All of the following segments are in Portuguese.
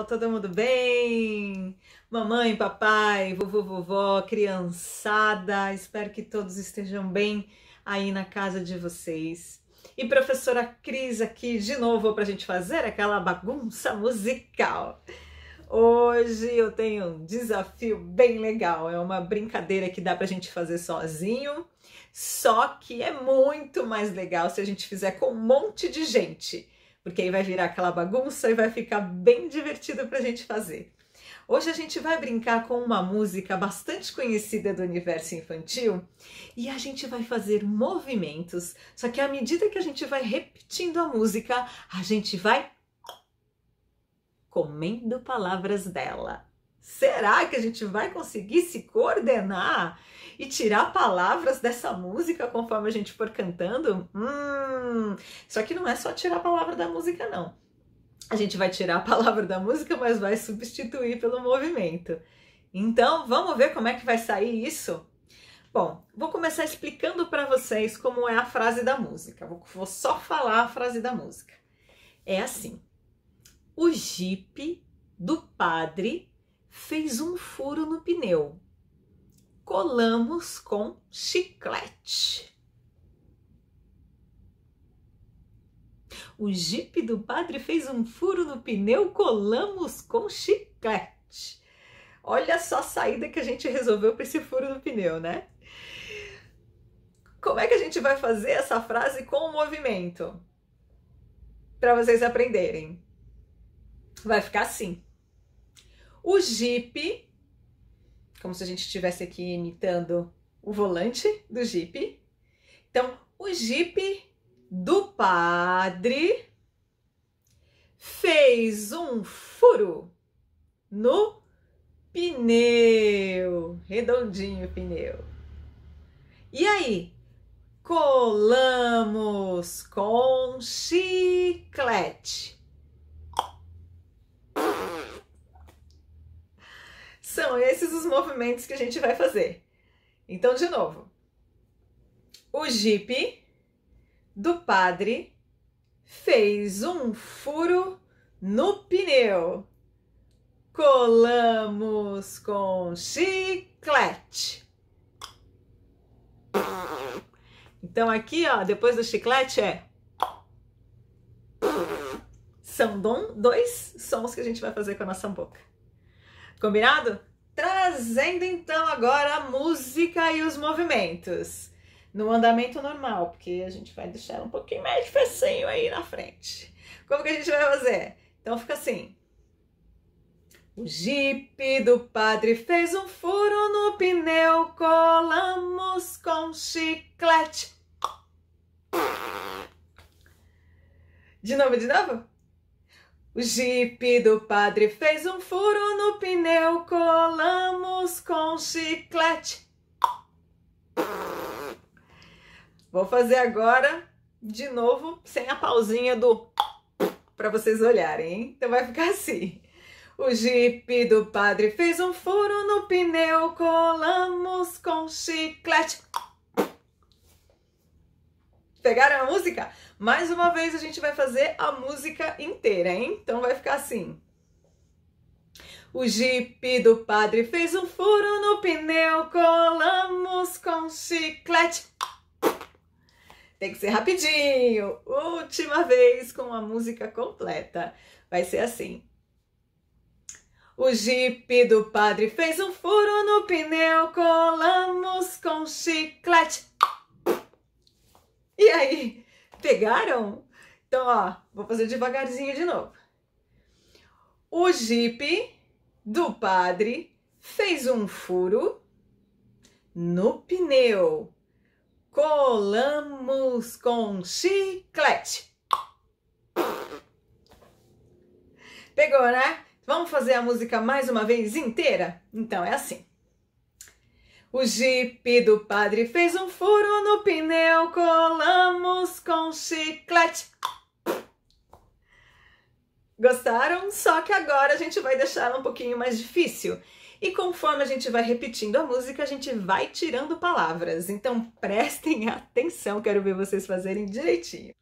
Natal, todo mundo bem? Mamãe, papai, vovô, vovó, criançada, espero que todos estejam bem aí na casa de vocês. E professora Cris aqui de novo para a gente fazer aquela bagunça musical. Hoje eu tenho um desafio bem legal, é uma brincadeira que dá para a gente fazer sozinho, só que é muito mais legal se a gente fizer com um monte de gente porque aí vai virar aquela bagunça e vai ficar bem divertido para a gente fazer. Hoje a gente vai brincar com uma música bastante conhecida do universo infantil e a gente vai fazer movimentos, só que à medida que a gente vai repetindo a música, a gente vai comendo palavras dela. Será que a gente vai conseguir se coordenar e tirar palavras dessa música conforme a gente for cantando? Hum, só que não é só tirar a palavra da música, não. A gente vai tirar a palavra da música, mas vai substituir pelo movimento. Então, vamos ver como é que vai sair isso? Bom, vou começar explicando para vocês como é a frase da música. Vou só falar a frase da música. É assim: O jipe do padre fez um furo no pneu. Colamos com chiclete. O jipe do padre fez um furo no pneu, colamos com chiclete. Olha só a saída que a gente resolveu para esse furo no pneu, né? Como é que a gente vai fazer essa frase com o movimento? Para vocês aprenderem. Vai ficar assim o Jeep, como se a gente estivesse aqui imitando o volante do Jeep. Então, o Jeep do padre fez um furo no pneu, redondinho o pneu. E aí, colamos com chiclete São esses os movimentos que a gente vai fazer. Então, de novo. O jipe do padre fez um furo no pneu. Colamos com chiclete. Então aqui, ó, depois do chiclete é são dois sons que a gente vai fazer com a nossa boca. Combinado? Trazendo então agora a música e os movimentos no andamento normal, porque a gente vai deixar um pouquinho mais de pecinho aí na frente. Como que a gente vai fazer? Então fica assim. O jipe do padre fez um furo no pneu, colamos com chiclete. De novo, de novo? O jipe do padre fez um furo no pneu, colamos com chiclete. Vou fazer agora de novo, sem a pausinha do para vocês olharem, hein? Então vai ficar assim. O jipe do padre fez um furo no pneu, colamos com chiclete. Pegaram a música? Mais uma vez a gente vai fazer a música inteira, hein? Então vai ficar assim. O jipe do padre fez um furo no pneu, colamos com chiclete. Tem que ser rapidinho. Última vez com a música completa. Vai ser assim. O jipe do padre fez um furo no pneu, colamos com chiclete. E aí, pegaram? Então, ó, vou fazer devagarzinho de novo. O jipe do padre fez um furo no pneu. Colamos com chiclete. Pegou, né? Vamos fazer a música mais uma vez inteira? Então é assim. O jipe do padre fez um furo no pneu, colamos chiclete. Gostaram? Só que agora a gente vai deixar um pouquinho mais difícil. E conforme a gente vai repetindo a música, a gente vai tirando palavras. Então prestem atenção, quero ver vocês fazerem direitinho.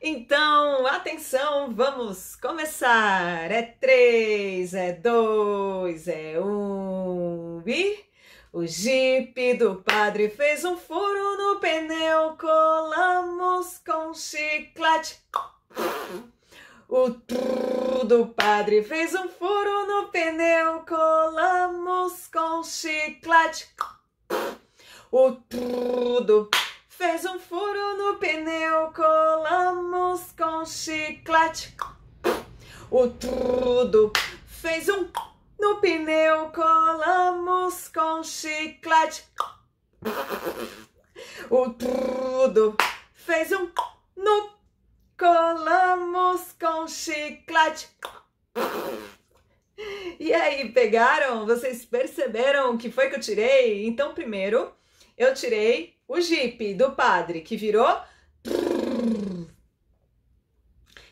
Então, atenção, vamos começar! É três, é dois, é um e. O jipe do padre fez um furo no pneu, colamos com chiclete. O trrr do padre fez um furo no pneu, colamos com chiclete. O trrr do fez um furo no pneu, colamos com chiclete. O trrr do fez um no pneu colamos com chiclete. O trudo fez um no colamos com chiclete. E aí, pegaram? Vocês perceberam o que foi que eu tirei? Então, primeiro, eu tirei o jipe do padre, que virou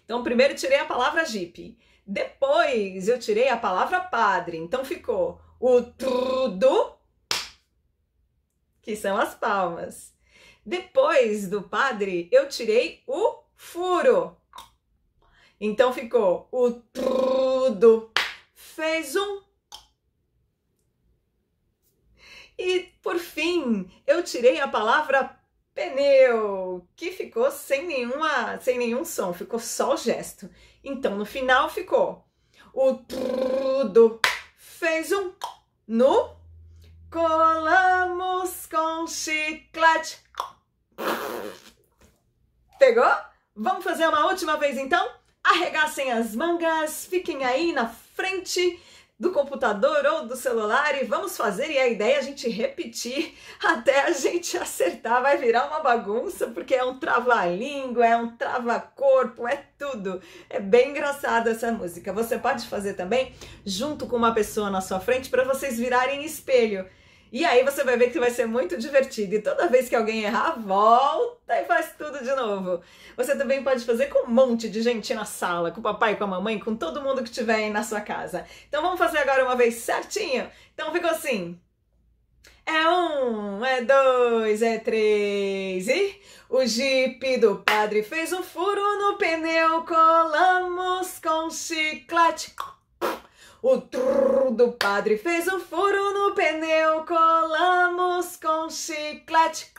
então, primeiro tirei a palavra Jeep. Depois eu tirei a palavra padre. Então ficou o trudo que são as palmas. Depois do padre, eu tirei o furo. Então ficou o trudo Fez um e por fim, eu tirei a palavra pneu, que ficou sem nenhuma, sem nenhum som, ficou só o gesto. Então no final ficou o tudo fez um no colamos com chiclete. Pegou? Vamos fazer uma última vez então? Arregassem as mangas, fiquem aí na frente do computador ou do celular e vamos fazer. E a ideia é a gente repetir até a gente acertar. Vai virar uma bagunça, porque é um trava-língua, é um trava-corpo, é tudo. É bem engraçada essa música. Você pode fazer também junto com uma pessoa na sua frente para vocês virarem espelho. E aí você vai ver que vai ser muito divertido. E toda vez que alguém errar, volta e faz tudo de novo. Você também pode fazer com um monte de gente na sala, com o papai, com a mamãe, com todo mundo que tiver aí na sua casa. Então vamos fazer agora uma vez certinho? Então ficou assim. É um, é dois, é três e. O jipe do padre fez um furo no pneu, colamos com chiclete. O trrr do padre fez um furo no pneu, colamos com chiclete.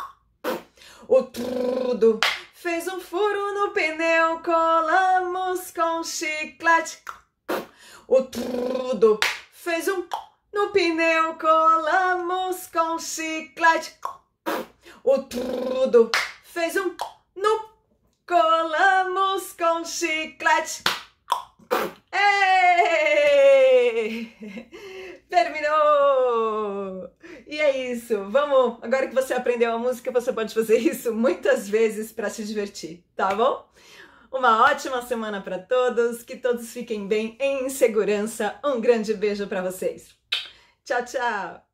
O trrr do fez um furo no pneu, colamos com chiclete. O trrr do fez um no pneu, colamos com chiclete. O trrr do fez um no colamos com chiclete. Ei! Terminou! E é isso. Vamos, agora que você aprendeu a música, você pode fazer isso muitas vezes para se divertir, tá bom? Uma ótima semana para todos, que todos fiquem bem em segurança. Um grande beijo para vocês. Tchau, tchau.